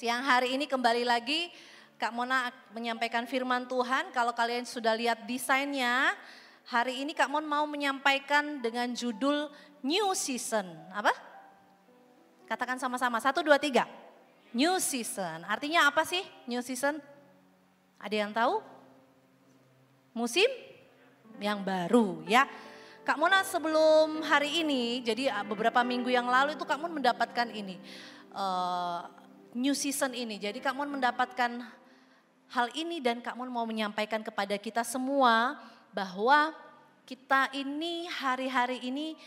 Siang hari ini kembali lagi Kak Mona menyampaikan firman Tuhan. Kalau kalian sudah lihat desainnya, hari ini Kak Mona mau menyampaikan dengan judul New Season. Apa? Katakan sama-sama, satu, dua, tiga. New Season, artinya apa sih New Season? Ada yang tahu? Musim yang baru ya. Kak Mona sebelum hari ini, jadi ah, beberapa minggu yang lalu itu Kak Mona mendapatkan ini. Uh, new season ini. Jadi Kak Mon mendapatkan hal ini dan Kak Mon mau menyampaikan kepada kita semua bahwa kita ini hari-hari ini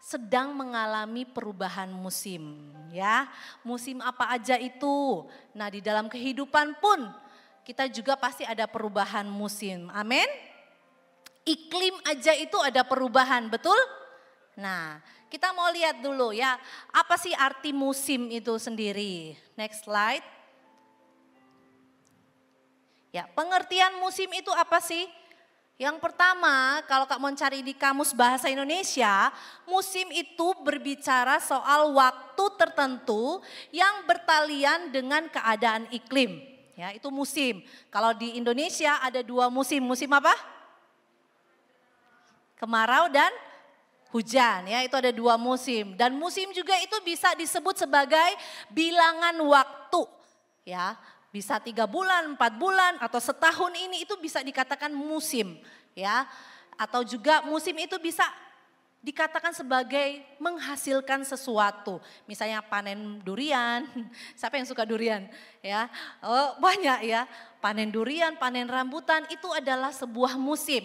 sedang mengalami perubahan musim ya. Musim apa aja itu. Nah, di dalam kehidupan pun kita juga pasti ada perubahan musim. Amin. Iklim aja itu ada perubahan, betul? Nah, kita mau lihat dulu ya, apa sih arti musim itu sendiri? Next slide. Ya, pengertian musim itu apa sih? Yang pertama, kalau Kak mau cari di kamus bahasa Indonesia, musim itu berbicara soal waktu tertentu yang bertalian dengan keadaan iklim. Ya, itu musim. Kalau di Indonesia ada dua musim. Musim apa? Kemarau dan hujan ya itu ada dua musim dan musim juga itu bisa disebut sebagai bilangan waktu ya bisa tiga bulan empat bulan atau setahun ini itu bisa dikatakan musim ya atau juga musim itu bisa dikatakan sebagai menghasilkan sesuatu. Misalnya panen durian, siapa yang suka durian? Ya, oh, banyak ya. Panen durian, panen rambutan itu adalah sebuah musim.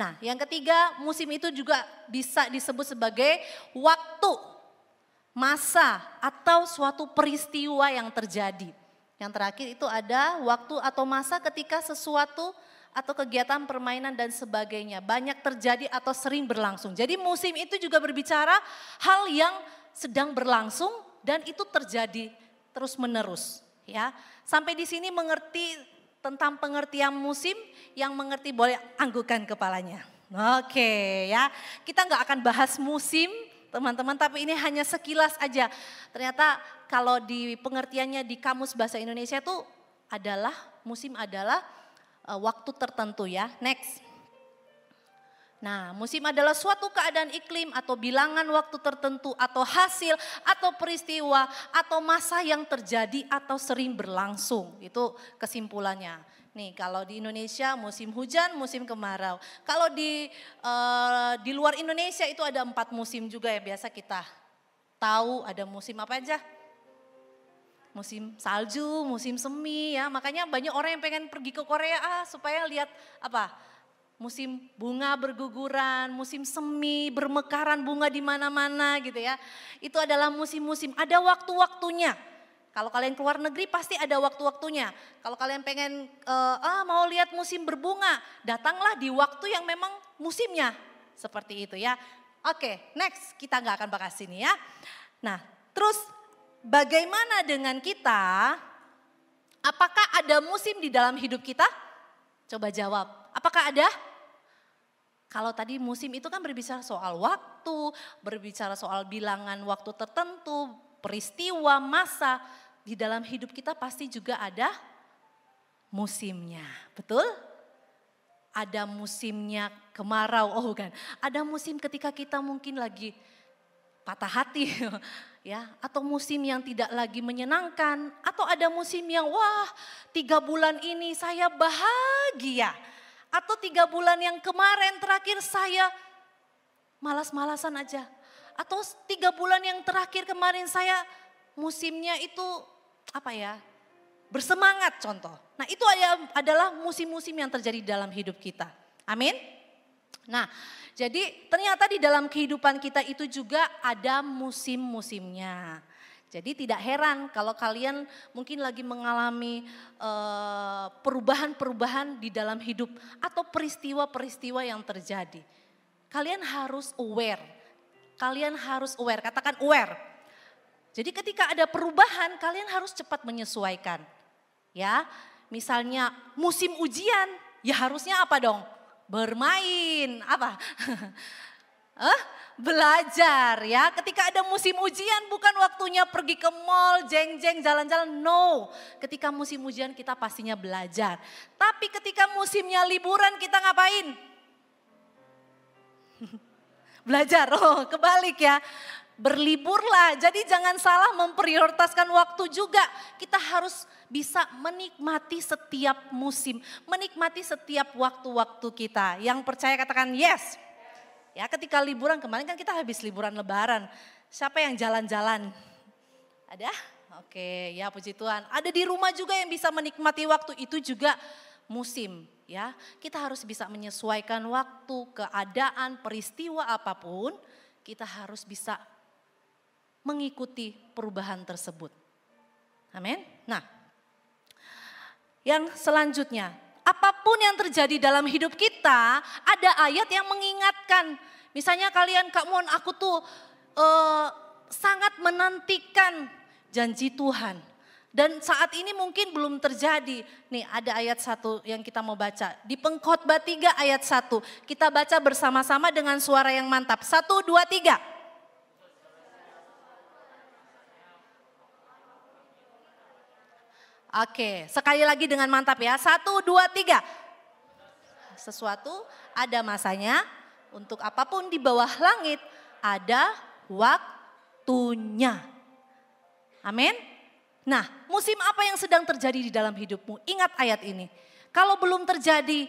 Nah, yang ketiga, musim itu juga bisa disebut sebagai waktu, masa, atau suatu peristiwa yang terjadi. Yang terakhir itu ada waktu atau masa ketika sesuatu atau kegiatan permainan dan sebagainya banyak terjadi atau sering berlangsung. Jadi musim itu juga berbicara hal yang sedang berlangsung dan itu terjadi terus-menerus, ya. Sampai di sini mengerti tentang pengertian musim yang mengerti boleh anggukan kepalanya. Oke ya, kita nggak akan bahas musim teman-teman tapi ini hanya sekilas aja. Ternyata kalau di pengertiannya di kamus bahasa Indonesia itu adalah musim adalah eh, waktu tertentu ya. Next. Nah, musim adalah suatu keadaan iklim atau bilangan waktu tertentu atau hasil atau peristiwa atau masa yang terjadi atau sering berlangsung. Itu kesimpulannya. Nih, kalau di Indonesia musim hujan, musim kemarau. Kalau di uh, di luar Indonesia itu ada empat musim juga ya biasa kita tahu ada musim apa aja? musim salju, musim semi ya. Makanya banyak orang yang pengen pergi ke Korea ah, supaya lihat apa? musim bunga berguguran, musim semi bermekaran bunga di mana-mana gitu ya. Itu adalah musim-musim, ada waktu-waktunya. Kalau kalian keluar negeri pasti ada waktu-waktunya. Kalau kalian pengen uh, ah mau lihat musim berbunga, datanglah di waktu yang memang musimnya. Seperti itu ya. Oke, next kita nggak akan bahas ini ya. Nah, terus bagaimana dengan kita? Apakah ada musim di dalam hidup kita? Coba jawab. Apakah ada? Kalau tadi musim itu kan berbicara soal waktu, berbicara soal bilangan waktu tertentu, peristiwa, masa. Di dalam hidup kita pasti juga ada musimnya, betul? Ada musimnya kemarau, oh kan? Ada musim ketika kita mungkin lagi patah hati ya atau musim yang tidak lagi menyenangkan atau ada musim yang wah tiga bulan ini saya bahagia atau tiga bulan yang kemarin terakhir saya malas-malasan aja. Atau tiga bulan yang terakhir kemarin saya musimnya itu apa ya bersemangat contoh. Nah itu adalah musim-musim yang terjadi dalam hidup kita. Amin. Nah jadi ternyata di dalam kehidupan kita itu juga ada musim-musimnya. Jadi tidak heran kalau kalian mungkin lagi mengalami eh, perubahan-perubahan di dalam hidup atau peristiwa-peristiwa yang terjadi. Kalian harus aware. Kalian harus aware, katakan aware. Jadi ketika ada perubahan kalian harus cepat menyesuaikan. Ya, misalnya musim ujian, ya harusnya apa dong? Bermain, apa? belajar ya. Ketika ada musim ujian bukan waktunya pergi ke mall, jeng-jeng, jalan-jalan. No, ketika musim ujian kita pastinya belajar. Tapi ketika musimnya liburan kita ngapain? belajar, oh kebalik ya. Berliburlah, jadi jangan salah memprioritaskan waktu juga. Kita harus bisa menikmati setiap musim, menikmati setiap waktu-waktu kita. Yang percaya katakan yes. Ya, ketika liburan kemarin kan kita habis liburan lebaran. Siapa yang jalan-jalan? Ada? Oke, ya puji Tuhan. Ada di rumah juga yang bisa menikmati waktu itu juga musim, ya. Kita harus bisa menyesuaikan waktu, keadaan, peristiwa apapun, kita harus bisa mengikuti perubahan tersebut. Amin. Nah, yang selanjutnya, apapun yang terjadi dalam hidup kita, ada ayat yang mengingatkan. Misalnya kalian, Kak Mon, aku tuh uh, sangat menantikan janji Tuhan. Dan saat ini mungkin belum terjadi. Nih ada ayat satu yang kita mau baca. Di pengkhotbah 3 ayat 1. Kita baca bersama-sama dengan suara yang mantap. Satu, dua, tiga. Oke, sekali lagi dengan mantap ya. Satu, dua, tiga. Sesuatu ada masanya untuk apapun di bawah langit ada waktunya. Amin. Nah, musim apa yang sedang terjadi di dalam hidupmu? Ingat ayat ini. Kalau belum terjadi,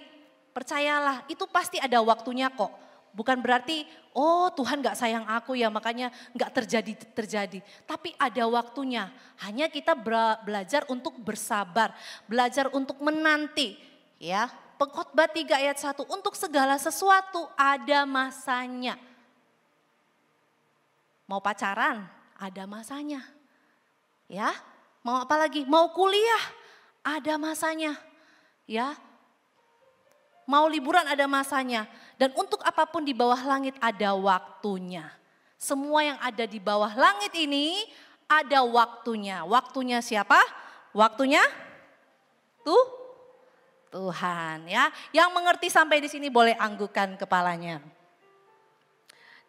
percayalah itu pasti ada waktunya kok Bukan berarti, oh Tuhan gak sayang aku ya makanya gak terjadi-terjadi. Tapi ada waktunya, hanya kita belajar untuk bersabar, belajar untuk menanti. Ya, pengkhotbah 3 ayat 1, untuk segala sesuatu ada masanya. Mau pacaran, ada masanya. Ya, mau apa lagi? Mau kuliah, ada masanya. Ya, mau liburan ada masanya dan untuk apapun di bawah langit ada waktunya. Semua yang ada di bawah langit ini ada waktunya. Waktunya siapa? Waktunya tuh Tuhan ya. Yang mengerti sampai di sini boleh anggukan kepalanya.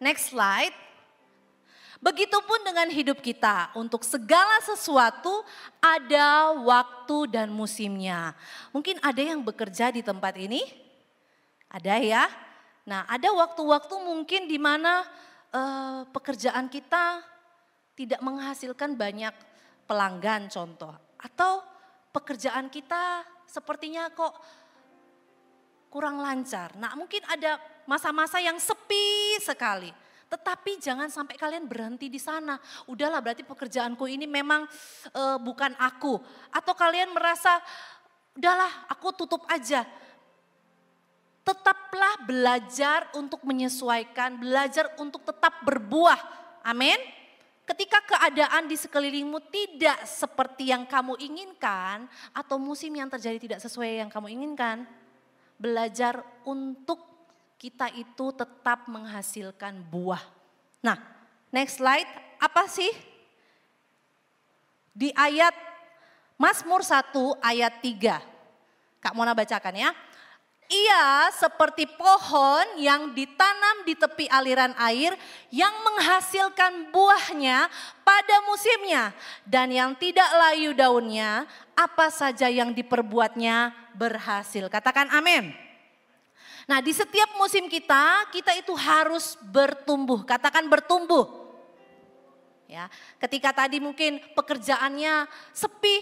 Next slide. Begitupun dengan hidup kita, untuk segala sesuatu ada waktu dan musimnya. Mungkin ada yang bekerja di tempat ini, ada ya, Nah, ada waktu-waktu mungkin di mana uh, pekerjaan kita tidak menghasilkan banyak pelanggan contoh atau pekerjaan kita sepertinya kok kurang lancar. Nah, mungkin ada masa-masa yang sepi sekali. Tetapi jangan sampai kalian berhenti di sana. Udahlah berarti pekerjaanku ini memang e, bukan aku. Atau kalian merasa udahlah aku tutup aja tetaplah belajar untuk menyesuaikan, belajar untuk tetap berbuah. Amin. Ketika keadaan di sekelilingmu tidak seperti yang kamu inginkan atau musim yang terjadi tidak sesuai yang kamu inginkan, belajar untuk kita itu tetap menghasilkan buah. Nah, next slide, apa sih? Di ayat Mazmur 1 ayat 3. Kak Mona bacakan ya ia seperti pohon yang ditanam di tepi aliran air yang menghasilkan buahnya pada musimnya dan yang tidak layu daunnya apa saja yang diperbuatnya berhasil. Katakan amin. Nah, di setiap musim kita, kita itu harus bertumbuh. Katakan bertumbuh. Ya, ketika tadi mungkin pekerjaannya sepi,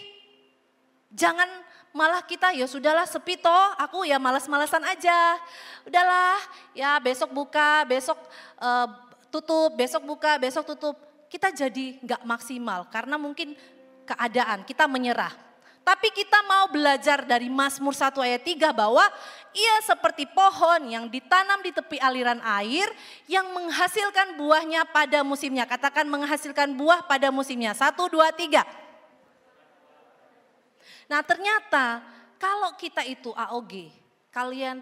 jangan malah kita ya sudahlah sepi toh, aku ya malas-malasan aja. Udahlah, ya besok buka, besok uh, tutup, besok buka, besok tutup. Kita jadi nggak maksimal karena mungkin keadaan kita menyerah. Tapi kita mau belajar dari Mazmur 1 ayat 3 bahwa ia seperti pohon yang ditanam di tepi aliran air yang menghasilkan buahnya pada musimnya. Katakan menghasilkan buah pada musimnya. Satu, dua, tiga. Nah ternyata kalau kita itu AOG, kalian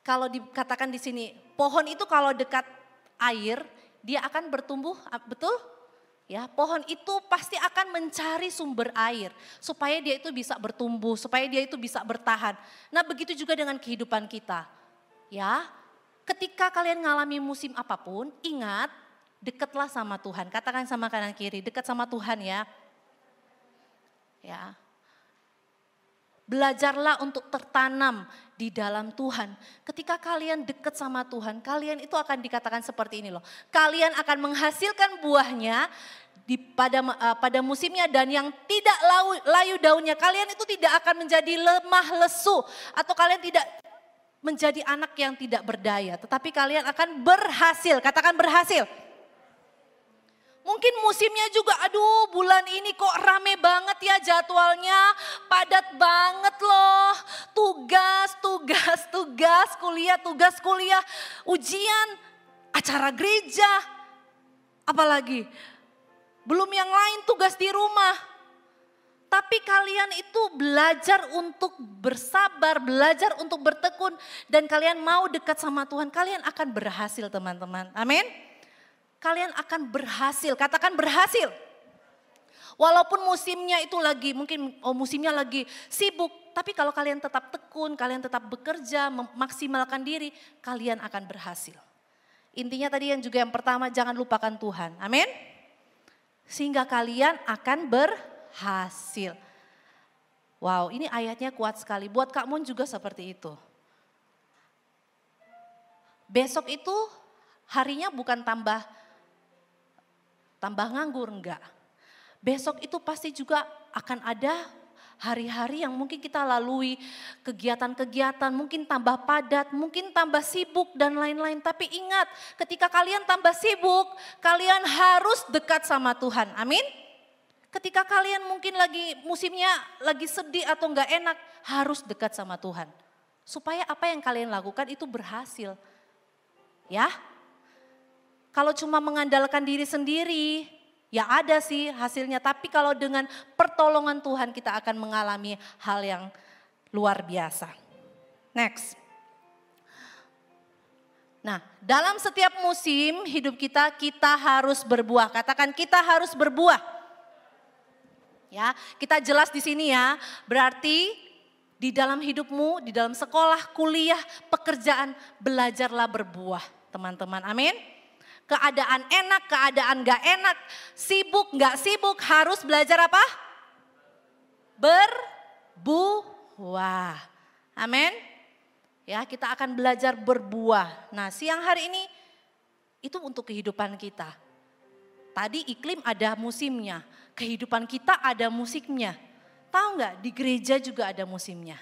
kalau dikatakan di sini pohon itu kalau dekat air dia akan bertumbuh, betul? Ya, pohon itu pasti akan mencari sumber air supaya dia itu bisa bertumbuh, supaya dia itu bisa bertahan. Nah, begitu juga dengan kehidupan kita. Ya, ketika kalian mengalami musim apapun, ingat dekatlah sama Tuhan. Katakan sama kanan kiri, dekat sama Tuhan ya. Ya. Belajarlah untuk tertanam di dalam Tuhan. Ketika kalian dekat sama Tuhan, kalian itu akan dikatakan seperti ini loh. Kalian akan menghasilkan buahnya di pada uh, pada musimnya dan yang tidak layu, layu daunnya kalian itu tidak akan menjadi lemah lesu atau kalian tidak menjadi anak yang tidak berdaya, tetapi kalian akan berhasil. Katakan berhasil. Mungkin musimnya juga, aduh bulan ini kok rame banget ya jadwalnya, padat banget loh. Tugas, tugas, tugas, kuliah, tugas, kuliah, ujian, acara gereja. Apalagi, belum yang lain tugas di rumah. Tapi kalian itu belajar untuk bersabar, belajar untuk bertekun. Dan kalian mau dekat sama Tuhan, kalian akan berhasil teman-teman. Amin kalian akan berhasil. Katakan berhasil. Walaupun musimnya itu lagi, mungkin oh musimnya lagi sibuk, tapi kalau kalian tetap tekun, kalian tetap bekerja, memaksimalkan diri, kalian akan berhasil. Intinya tadi yang juga yang pertama, jangan lupakan Tuhan. Amin. Sehingga kalian akan berhasil. Wow, ini ayatnya kuat sekali. Buat Kak Mun juga seperti itu. Besok itu harinya bukan tambah tambah nganggur enggak. Besok itu pasti juga akan ada hari-hari yang mungkin kita lalui kegiatan-kegiatan, mungkin tambah padat, mungkin tambah sibuk dan lain-lain. Tapi ingat, ketika kalian tambah sibuk, kalian harus dekat sama Tuhan. Amin. Ketika kalian mungkin lagi musimnya lagi sedih atau enggak enak, harus dekat sama Tuhan. Supaya apa yang kalian lakukan itu berhasil. Ya, kalau cuma mengandalkan diri sendiri, ya ada sih hasilnya. Tapi kalau dengan pertolongan Tuhan kita akan mengalami hal yang luar biasa. Next. Nah, dalam setiap musim hidup kita, kita harus berbuah. Katakan kita harus berbuah. Ya, kita jelas di sini ya. Berarti di dalam hidupmu, di dalam sekolah, kuliah, pekerjaan, belajarlah berbuah, teman-teman. Amin keadaan enak, keadaan gak enak, sibuk, gak sibuk, harus belajar apa? Berbuah. Amin. Ya, kita akan belajar berbuah. Nah, siang hari ini itu untuk kehidupan kita. Tadi iklim ada musimnya, kehidupan kita ada musiknya. Tahu nggak di gereja juga ada musimnya.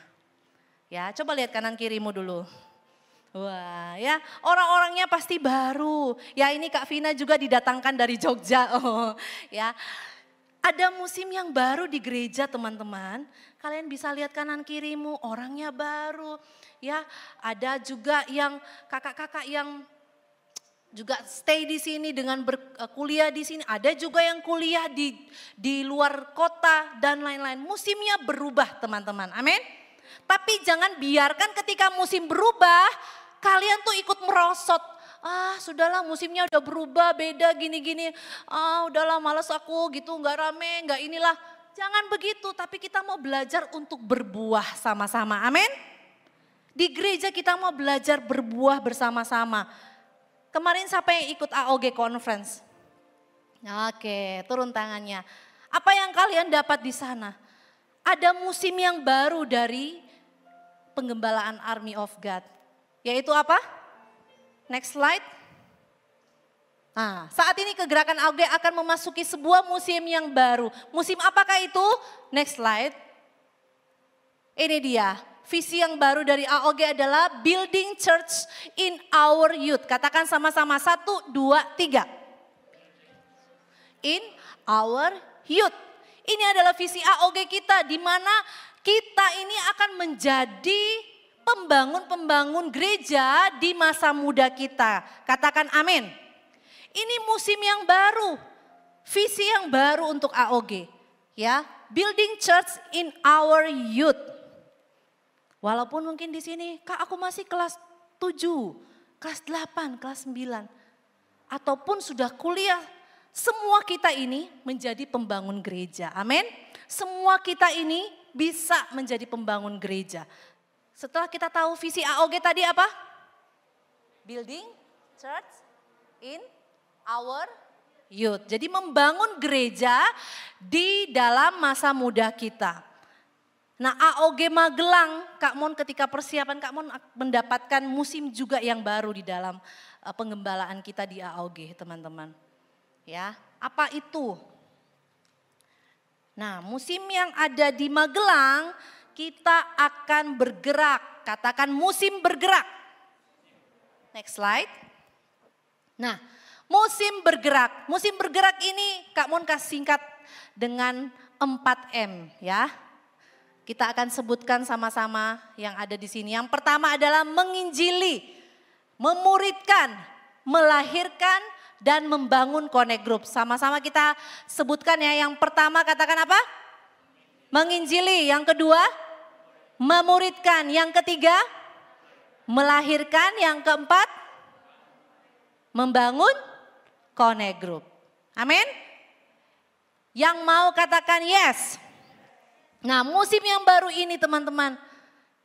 Ya, coba lihat kanan kirimu dulu. Wah, ya orang-orangnya pasti baru. Ya ini Kak Vina juga didatangkan dari Jogja. Oh, ya. Ada musim yang baru di gereja teman-teman. Kalian bisa lihat kanan kirimu, orangnya baru. Ya, ada juga yang kakak-kakak yang juga stay di sini dengan eh, kuliah di sini. Ada juga yang kuliah di di luar kota dan lain-lain. Musimnya berubah, teman-teman. Amin. Tapi jangan biarkan ketika musim berubah, kalian tuh ikut merosot. Ah sudahlah musimnya udah berubah beda gini-gini. Ah udahlah males aku gitu nggak rame nggak inilah. Jangan begitu tapi kita mau belajar untuk berbuah sama-sama. Amin. Di gereja kita mau belajar berbuah bersama-sama. Kemarin siapa yang ikut AOG conference? Oke, turun tangannya. Apa yang kalian dapat di sana? Ada musim yang baru dari penggembalaan Army of God. Yaitu apa? Next slide. Nah, saat ini kegerakan AUG akan memasuki sebuah musim yang baru. Musim apakah itu? Next slide. Ini dia, visi yang baru dari AOG adalah building church in our youth. Katakan sama-sama, satu, dua, tiga. In our youth. Ini adalah visi AOG kita di mana kita ini akan menjadi pembangun-pembangun gereja di masa muda kita. Katakan amin. Ini musim yang baru, visi yang baru untuk AOG, ya. Building church in our youth. Walaupun mungkin di sini, Kak aku masih kelas 7, kelas 8, kelas 9 ataupun sudah kuliah, semua kita ini menjadi pembangun gereja. Amin. Semua kita ini bisa menjadi pembangun gereja. Setelah kita tahu visi AOG tadi apa? Building church in our youth. Jadi membangun gereja di dalam masa muda kita. Nah AOG Magelang, Kak Mon ketika persiapan Kak Mon mendapatkan musim juga yang baru di dalam eh, pengembalaan kita di AOG teman-teman. Ya, apa itu? Nah musim yang ada di Magelang kita akan bergerak. Katakan musim bergerak. Next slide. Nah, musim bergerak. Musim bergerak ini Kak Monka singkat dengan 4M ya. Kita akan sebutkan sama-sama yang ada di sini. Yang pertama adalah menginjili, memuridkan, melahirkan, dan membangun connect group. Sama-sama kita sebutkan ya. Yang pertama katakan apa? Menginjili. Yang kedua? memuridkan. Yang ketiga, melahirkan. Yang keempat, membangun connect group. Amin. Yang mau katakan yes. Nah musim yang baru ini teman-teman,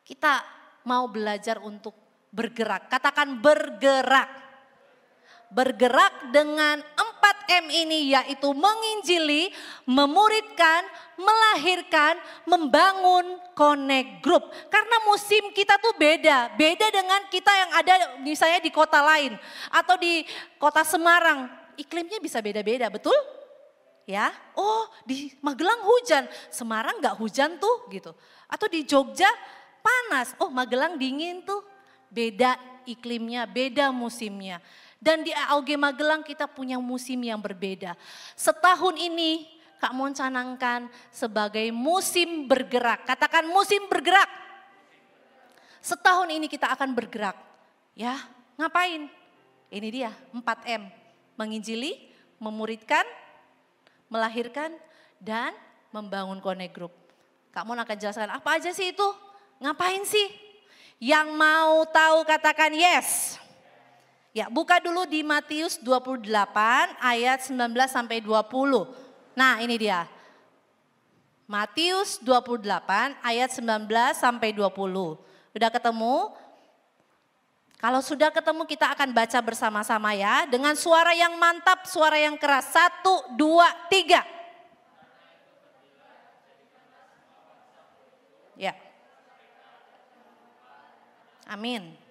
kita mau belajar untuk bergerak. Katakan bergerak. Bergerak dengan 4M ini yaitu menginjili, memuridkan, melahirkan, membangun connect group. Karena musim kita tuh beda, beda dengan kita yang ada misalnya di kota lain atau di kota Semarang. Iklimnya bisa beda-beda, betul? ya. Oh di Magelang hujan, Semarang nggak hujan tuh gitu. Atau di Jogja panas, oh Magelang dingin tuh. Beda iklimnya, beda musimnya. Dan di AOG Magelang kita punya musim yang berbeda. Setahun ini Kak Mon canangkan sebagai musim bergerak. Katakan musim bergerak. Setahun ini kita akan bergerak. Ya, ngapain? Ini dia 4M. Menginjili, memuridkan, melahirkan, dan membangun konek grup. Kak Mon akan jelaskan apa aja sih itu? Ngapain sih? Yang mau tahu katakan yes. Ya, buka dulu di Matius 28 ayat 19 sampai 20. Nah, ini dia. Matius 28 ayat 19 sampai 20. Sudah ketemu? Kalau sudah ketemu kita akan baca bersama-sama ya. Dengan suara yang mantap, suara yang keras. Satu, dua, tiga. Ya. Amin.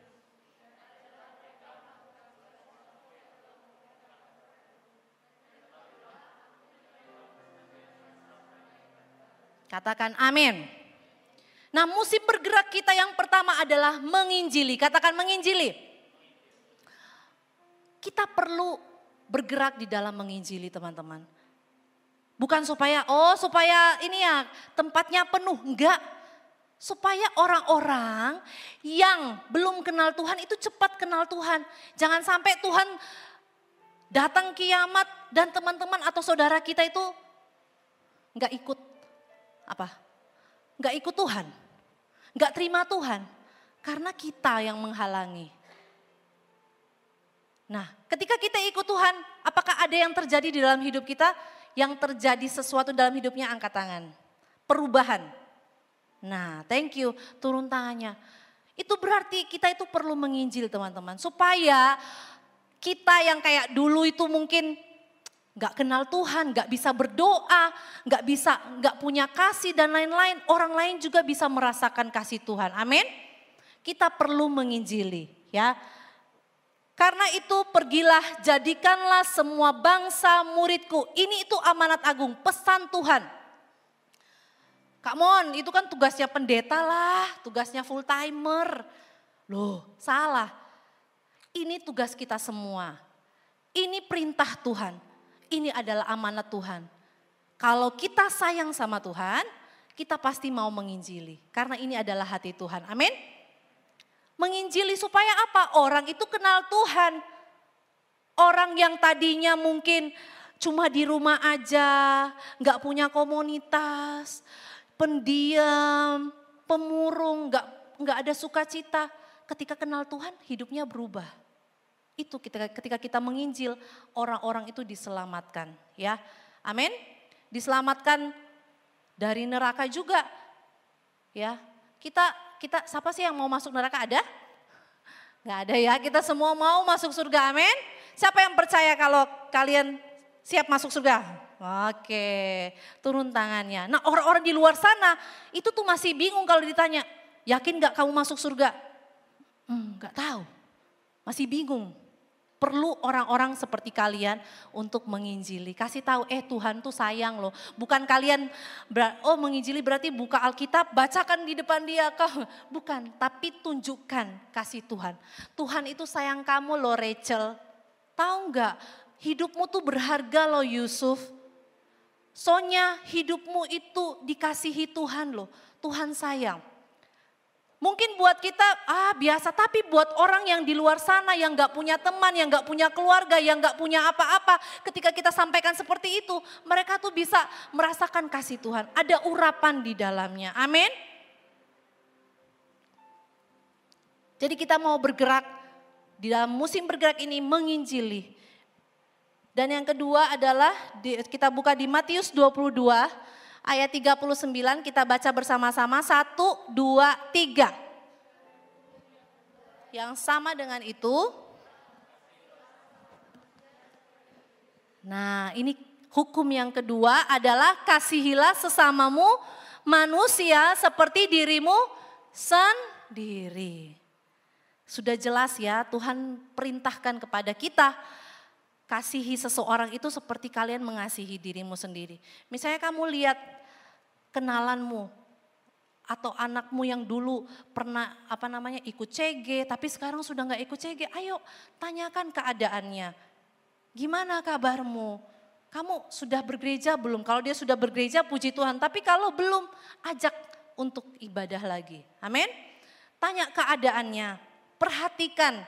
Katakan amin. Nah musim bergerak kita yang pertama adalah menginjili. Katakan menginjili. Kita perlu bergerak di dalam menginjili teman-teman. Bukan supaya, oh supaya ini ya tempatnya penuh. Enggak, supaya orang-orang yang belum kenal Tuhan itu cepat kenal Tuhan. Jangan sampai Tuhan datang kiamat dan teman-teman atau saudara kita itu enggak ikut apa? Enggak ikut Tuhan, Enggak terima Tuhan, karena kita yang menghalangi. Nah, ketika kita ikut Tuhan, apakah ada yang terjadi di dalam hidup kita? Yang terjadi sesuatu dalam hidupnya angkat tangan. Perubahan. Nah, thank you. Turun tangannya. Itu berarti kita itu perlu menginjil teman-teman. Supaya kita yang kayak dulu itu mungkin Gak kenal Tuhan, gak bisa berdoa, gak bisa, nggak punya kasih dan lain-lain. Orang lain juga bisa merasakan kasih Tuhan. Amin. Kita perlu menginjili, ya. Karena itu pergilah jadikanlah semua bangsa muridku. Ini itu amanat agung, pesan Tuhan. Kak Mon, itu kan tugasnya pendeta lah, tugasnya full timer. Loh, salah. Ini tugas kita semua. Ini perintah Tuhan ini adalah amanat Tuhan. Kalau kita sayang sama Tuhan, kita pasti mau menginjili. Karena ini adalah hati Tuhan. Amin. Menginjili supaya apa? Orang itu kenal Tuhan. Orang yang tadinya mungkin cuma di rumah aja, gak punya komunitas, pendiam, pemurung, gak, nggak ada sukacita. Ketika kenal Tuhan, hidupnya berubah itu kita, ketika kita menginjil, orang-orang itu diselamatkan. ya, Amin. Diselamatkan dari neraka juga. Ya, kita kita siapa sih yang mau masuk neraka ada? nggak ada ya, kita semua mau masuk surga, amin. Siapa yang percaya kalau kalian siap masuk surga? Oke, turun tangannya. Nah orang-orang di luar sana itu tuh masih bingung kalau ditanya, yakin nggak kamu masuk surga? Hmm, tahu, masih bingung perlu orang-orang seperti kalian untuk menginjili. Kasih tahu, eh Tuhan tuh sayang loh. Bukan kalian, oh menginjili berarti buka Alkitab, bacakan di depan dia. Kau. Bukan, tapi tunjukkan kasih Tuhan. Tuhan itu sayang kamu loh Rachel. Tahu nggak, hidupmu tuh berharga loh Yusuf. Sonya hidupmu itu dikasihi Tuhan loh. Tuhan sayang. Mungkin buat kita, ah biasa. Tapi buat orang yang di luar sana, yang gak punya teman, yang gak punya keluarga, yang gak punya apa-apa. Ketika kita sampaikan seperti itu, mereka tuh bisa merasakan kasih Tuhan. Ada urapan di dalamnya. Amin. Jadi kita mau bergerak di dalam musim bergerak ini menginjili. Dan yang kedua adalah kita buka di Matius 22 ayat 39 kita baca bersama-sama satu dua tiga Yang sama dengan itu Nah, ini hukum yang kedua adalah kasihilah sesamamu manusia seperti dirimu sendiri. Sudah jelas ya, Tuhan perintahkan kepada kita kasihi seseorang itu seperti kalian mengasihi dirimu sendiri. Misalnya kamu lihat kenalanmu atau anakmu yang dulu pernah apa namanya ikut CG tapi sekarang sudah nggak ikut CG, ayo tanyakan keadaannya. Gimana kabarmu? Kamu sudah bergereja belum? Kalau dia sudah bergereja puji Tuhan, tapi kalau belum ajak untuk ibadah lagi. Amin. Tanya keadaannya, perhatikan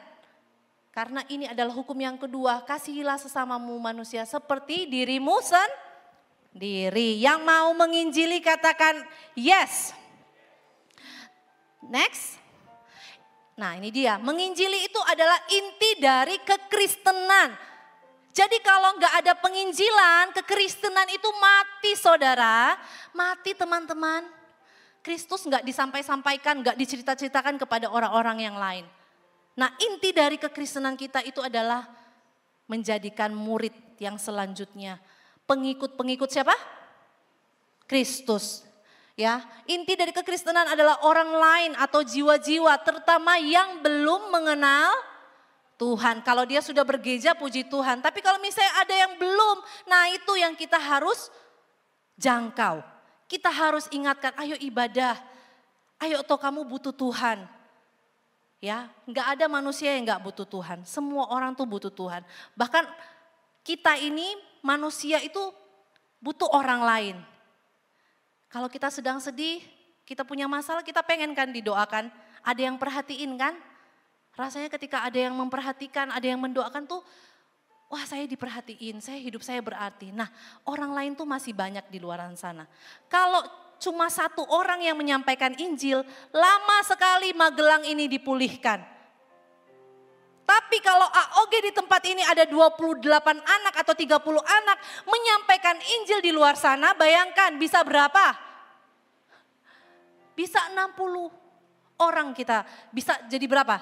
karena ini adalah hukum yang kedua, kasihilah sesamamu manusia seperti dirimu sendiri. Yang mau menginjili katakan yes. Next. Nah ini dia, menginjili itu adalah inti dari kekristenan. Jadi kalau nggak ada penginjilan, kekristenan itu mati saudara, mati teman-teman. Kristus nggak disampaikan, nggak dicerita-ceritakan kepada orang-orang yang lain. Nah inti dari kekristenan kita itu adalah menjadikan murid yang selanjutnya pengikut-pengikut siapa? Kristus. Ya, inti dari kekristenan adalah orang lain atau jiwa-jiwa terutama yang belum mengenal Tuhan. Kalau dia sudah bergeja puji Tuhan, tapi kalau misalnya ada yang belum, nah itu yang kita harus jangkau. Kita harus ingatkan, ayo ibadah. Ayo toh kamu butuh Tuhan. Ya, nggak ada manusia yang nggak butuh Tuhan. Semua orang tuh butuh Tuhan. Bahkan kita ini manusia itu butuh orang lain. Kalau kita sedang sedih, kita punya masalah, kita pengen kan didoakan. Ada yang perhatiin kan? Rasanya ketika ada yang memperhatikan, ada yang mendoakan tuh, wah saya diperhatiin, saya hidup saya berarti. Nah orang lain tuh masih banyak di luaran sana. Kalau cuma satu orang yang menyampaikan Injil, lama sekali Magelang ini dipulihkan. Tapi kalau AOG di tempat ini ada 28 anak atau 30 anak menyampaikan Injil di luar sana, bayangkan bisa berapa? Bisa 60 orang kita, bisa jadi berapa?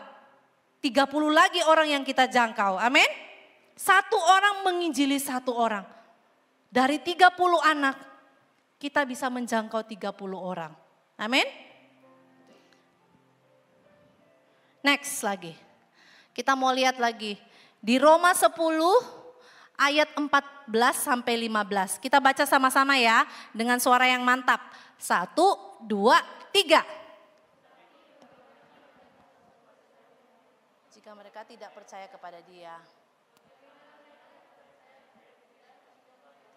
30 lagi orang yang kita jangkau, amin? Satu orang menginjili satu orang. Dari 30 anak, kita bisa menjangkau 30 orang. Amin. Next lagi. Kita mau lihat lagi di Roma 10 ayat 14 sampai 15. Kita baca sama-sama ya dengan suara yang mantap. Satu, dua, tiga. Jika mereka tidak percaya kepada dia.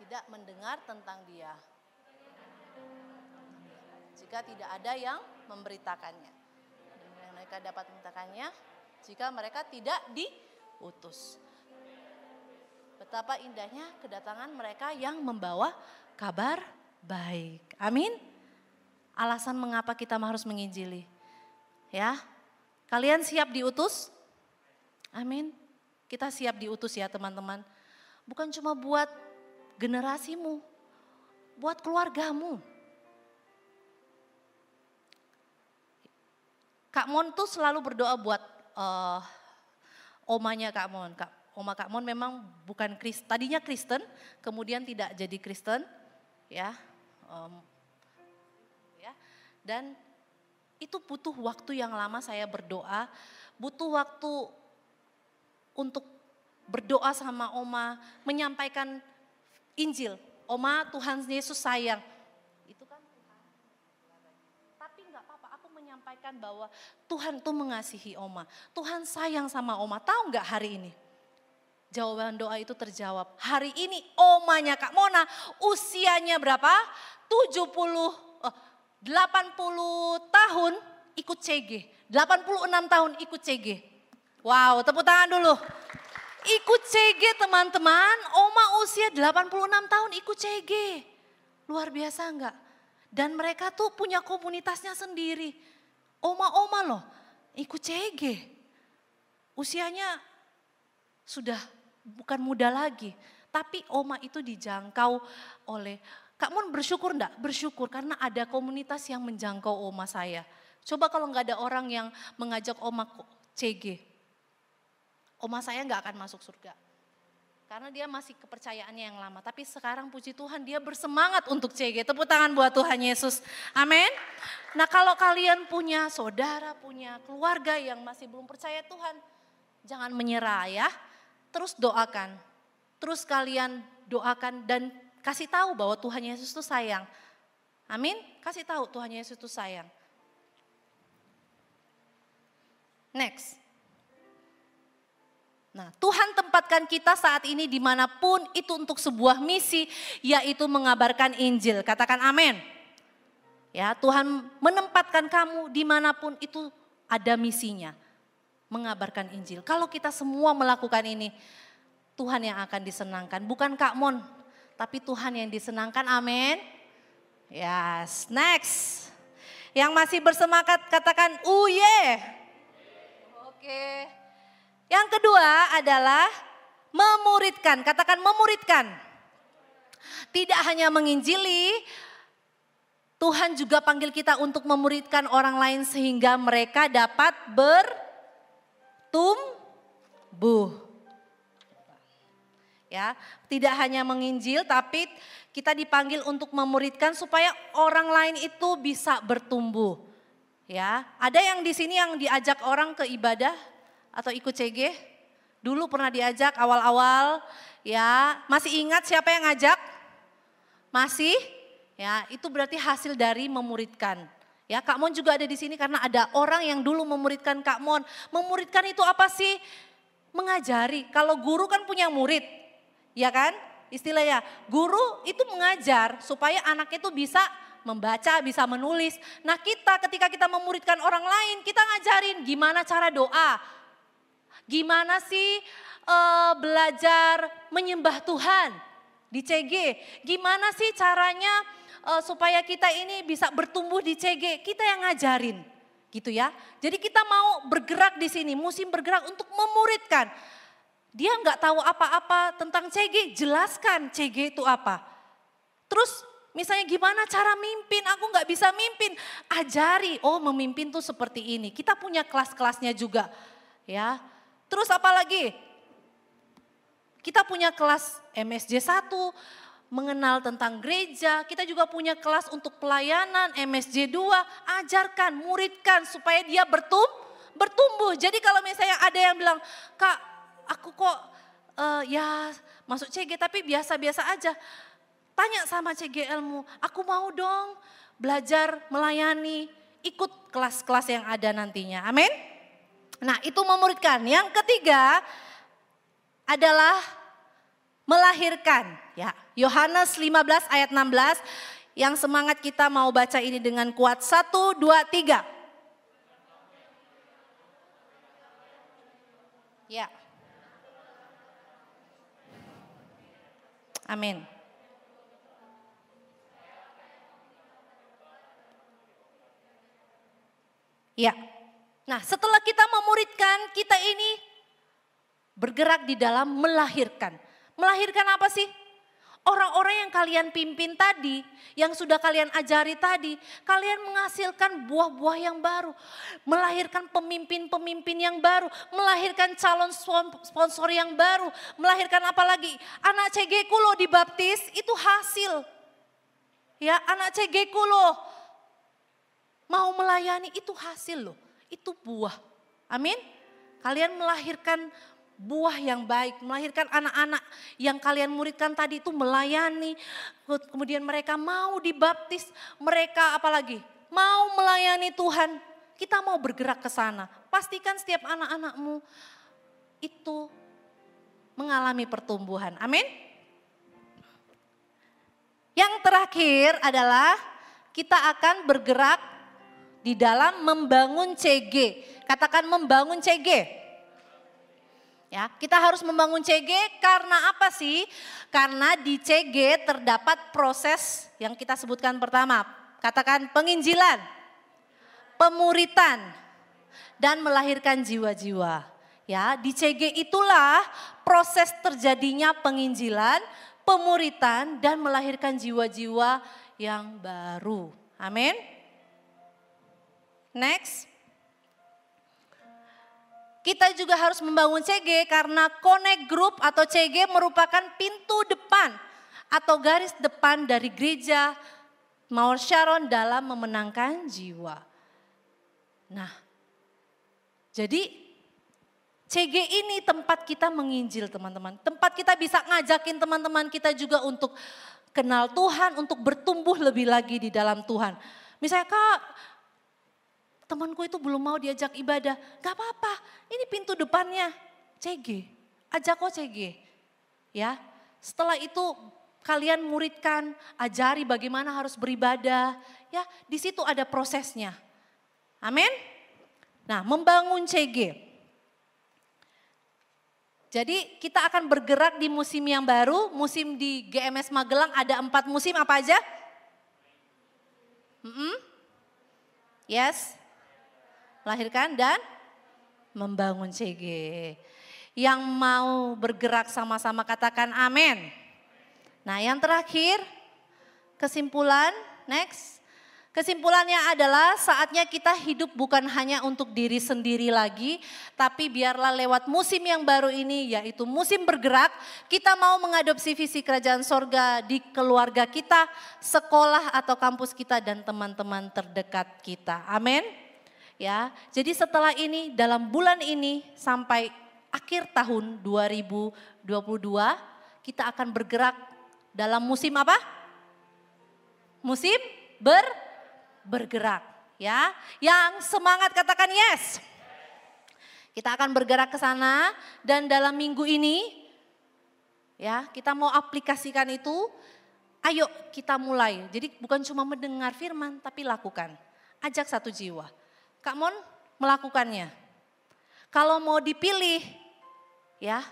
Tidak mendengar tentang dia jika tidak ada yang memberitakannya. Dan mereka dapat memberitakannya jika mereka tidak diutus. Betapa indahnya kedatangan mereka yang membawa kabar baik. Amin. Alasan mengapa kita harus menginjili. Ya. Kalian siap diutus? Amin. Kita siap diutus ya teman-teman. Bukan cuma buat generasimu, buat keluargamu. Kak Mon tuh selalu berdoa buat uh, omanya Kak Mon. Kak, oma Kak Mon memang bukan Kristen, tadinya Kristen, kemudian tidak jadi Kristen, ya. Um, ya. Dan itu butuh waktu yang lama saya berdoa, butuh waktu untuk berdoa sama oma, menyampaikan Injil Oma Tuhan Yesus sayang. Itu kan Tuhan. Tapi nggak apa-apa, aku menyampaikan bahwa Tuhan tuh mengasihi Oma. Tuhan sayang sama Oma. Tahu nggak hari ini? Jawaban doa itu terjawab. Hari ini omanya Kak Mona usianya berapa? 70 80 tahun ikut CG, 86 tahun ikut CG. Wow, tepuk tangan dulu ikut CG teman-teman. Oma usia 86 tahun ikut CG. Luar biasa enggak? Dan mereka tuh punya komunitasnya sendiri. Oma-oma loh ikut CG. Usianya sudah bukan muda lagi. Tapi oma itu dijangkau oleh, Kak Mun bersyukur enggak? Bersyukur karena ada komunitas yang menjangkau oma saya. Coba kalau nggak ada orang yang mengajak oma CG, oma saya nggak akan masuk surga. Karena dia masih kepercayaannya yang lama. Tapi sekarang puji Tuhan dia bersemangat untuk CG. Tepuk tangan buat Tuhan Yesus. Amin. Nah kalau kalian punya saudara, punya keluarga yang masih belum percaya Tuhan. Jangan menyerah ya. Terus doakan. Terus kalian doakan dan kasih tahu bahwa Tuhan Yesus itu sayang. Amin. Kasih tahu Tuhan Yesus itu sayang. Next. Nah, Tuhan tempatkan kita saat ini dimanapun itu untuk sebuah misi, yaitu mengabarkan Injil. Katakan amin. Ya, Tuhan menempatkan kamu dimanapun itu ada misinya, mengabarkan Injil. Kalau kita semua melakukan ini, Tuhan yang akan disenangkan. Bukan Kak Mon, tapi Tuhan yang disenangkan. Amin. Yes, next. Yang masih bersemangat katakan, uye. Yeah. Oke. Okay. Yang kedua adalah memuridkan. Katakan memuridkan. Tidak hanya menginjili, Tuhan juga panggil kita untuk memuridkan orang lain sehingga mereka dapat bertumbuh. Ya, tidak hanya menginjil tapi kita dipanggil untuk memuridkan supaya orang lain itu bisa bertumbuh. Ya, ada yang di sini yang diajak orang ke ibadah atau ikut CG? Dulu pernah diajak awal-awal ya. Masih ingat siapa yang ngajak? Masih? Ya, itu berarti hasil dari memuridkan. Ya, Kak Mon juga ada di sini karena ada orang yang dulu memuridkan Kak Mon. Memuridkan itu apa sih? Mengajari. Kalau guru kan punya murid. Ya kan? Istilahnya, guru itu mengajar supaya anak itu bisa membaca, bisa menulis. Nah kita ketika kita memuridkan orang lain, kita ngajarin gimana cara doa, Gimana sih uh, belajar menyembah Tuhan di CG? Gimana sih caranya uh, supaya kita ini bisa bertumbuh di CG? Kita yang ngajarin gitu ya. Jadi kita mau bergerak di sini, musim bergerak untuk memuridkan. Dia nggak tahu apa-apa tentang CG, jelaskan CG itu apa. Terus Misalnya gimana cara mimpin, aku nggak bisa mimpin. Ajari, oh memimpin tuh seperti ini. Kita punya kelas-kelasnya juga. ya. Terus apa lagi? Kita punya kelas MSJ 1, mengenal tentang gereja, kita juga punya kelas untuk pelayanan MSJ 2, ajarkan, muridkan supaya dia bertum, bertumbuh. Jadi kalau misalnya ada yang bilang, "Kak, aku kok uh, ya masuk CG tapi biasa-biasa aja." Tanya sama CGL-mu, "Aku mau dong belajar melayani, ikut kelas-kelas yang ada nantinya." Amin. Nah itu memuridkan. Yang ketiga adalah melahirkan. Ya, Yohanes 15 ayat 16 yang semangat kita mau baca ini dengan kuat. Satu, dua, tiga. Ya. Amin. Ya. Nah setelah kita memuridkan, kita ini bergerak di dalam melahirkan. Melahirkan apa sih? Orang-orang yang kalian pimpin tadi, yang sudah kalian ajari tadi, kalian menghasilkan buah-buah yang baru, melahirkan pemimpin-pemimpin yang baru, melahirkan calon sponsor yang baru, melahirkan apa lagi? Anak CG kulo dibaptis itu hasil. Ya, anak CG kulo mau melayani itu hasil loh itu buah. Amin. Kalian melahirkan buah yang baik, melahirkan anak-anak yang kalian muridkan tadi itu melayani, kemudian mereka mau dibaptis, mereka apalagi mau melayani Tuhan. Kita mau bergerak ke sana. Pastikan setiap anak-anakmu itu mengalami pertumbuhan. Amin. Yang terakhir adalah kita akan bergerak di dalam membangun CG. Katakan membangun CG. Ya, kita harus membangun CG karena apa sih? Karena di CG terdapat proses yang kita sebutkan pertama. Katakan penginjilan, pemuritan, dan melahirkan jiwa-jiwa. Ya, di CG itulah proses terjadinya penginjilan, pemuritan, dan melahirkan jiwa-jiwa yang baru. Amin. Next. Kita juga harus membangun CG karena Connect Group atau CG merupakan pintu depan atau garis depan dari gereja Mawar Sharon dalam memenangkan jiwa. Nah, jadi CG ini tempat kita menginjil teman-teman. Tempat kita bisa ngajakin teman-teman kita juga untuk kenal Tuhan, untuk bertumbuh lebih lagi di dalam Tuhan. Misalnya kak, temanku itu belum mau diajak ibadah. Gak apa-apa, ini pintu depannya. CG, ajak kok CG. Ya, setelah itu kalian muridkan, ajari bagaimana harus beribadah. Ya, di situ ada prosesnya. Amin. Nah, membangun CG. Jadi kita akan bergerak di musim yang baru, musim di GMS Magelang ada empat musim apa aja? Mm -hmm. Yes, melahirkan dan membangun CG. Yang mau bergerak sama-sama katakan amin. Nah yang terakhir kesimpulan next. Kesimpulannya adalah saatnya kita hidup bukan hanya untuk diri sendiri lagi, tapi biarlah lewat musim yang baru ini, yaitu musim bergerak, kita mau mengadopsi visi kerajaan sorga di keluarga kita, sekolah atau kampus kita, dan teman-teman terdekat kita. Amin ya. Jadi setelah ini dalam bulan ini sampai akhir tahun 2022 kita akan bergerak dalam musim apa? Musim ber bergerak ya. Yang semangat katakan yes. Kita akan bergerak ke sana dan dalam minggu ini ya, kita mau aplikasikan itu. Ayo kita mulai. Jadi bukan cuma mendengar firman tapi lakukan. Ajak satu jiwa. Kak Mon melakukannya. Kalau mau dipilih, ya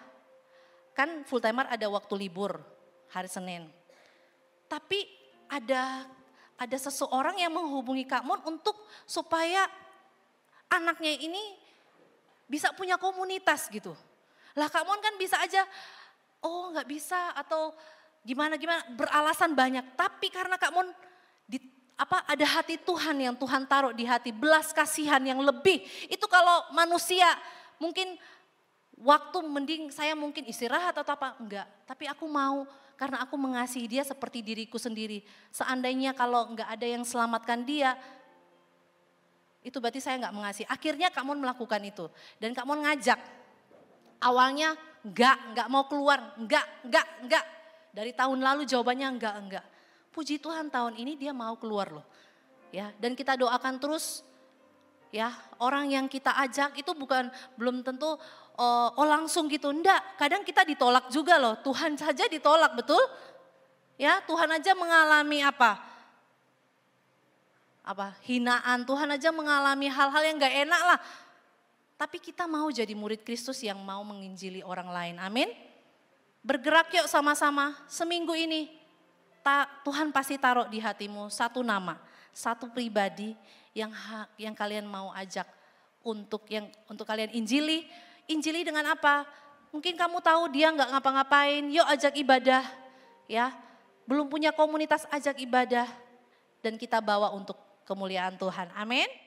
kan full timer ada waktu libur hari Senin. Tapi ada ada seseorang yang menghubungi Kak Mon untuk supaya anaknya ini bisa punya komunitas gitu. Lah Kak Mon kan bisa aja, oh nggak bisa atau gimana gimana beralasan banyak. Tapi karena Kak Mon apa ada hati Tuhan yang Tuhan taruh di hati, belas kasihan yang lebih. Itu kalau manusia mungkin waktu mending saya mungkin istirahat atau apa enggak, tapi aku mau karena aku mengasihi dia seperti diriku sendiri. Seandainya kalau enggak ada yang selamatkan dia, itu berarti saya enggak mengasihi. Akhirnya kamu melakukan itu dan kamu ngajak. Awalnya enggak, enggak mau keluar, enggak, enggak, enggak. Dari tahun lalu jawabannya enggak, enggak. Puji Tuhan tahun ini dia mau keluar loh. Ya, dan kita doakan terus ya, orang yang kita ajak itu bukan belum tentu oh, oh langsung gitu. Enggak, kadang kita ditolak juga loh. Tuhan saja ditolak, betul? Ya, Tuhan aja mengalami apa? apa hinaan Tuhan aja mengalami hal-hal yang enggak enak lah. Tapi kita mau jadi murid Kristus yang mau menginjili orang lain. Amin. Bergerak yuk sama-sama seminggu ini ta, Tuhan pasti taruh di hatimu satu nama, satu pribadi yang ha, yang kalian mau ajak untuk yang untuk kalian injili. Injili dengan apa? Mungkin kamu tahu dia nggak ngapa-ngapain, yuk ajak ibadah, ya. Belum punya komunitas ajak ibadah dan kita bawa untuk kemuliaan Tuhan. Amin.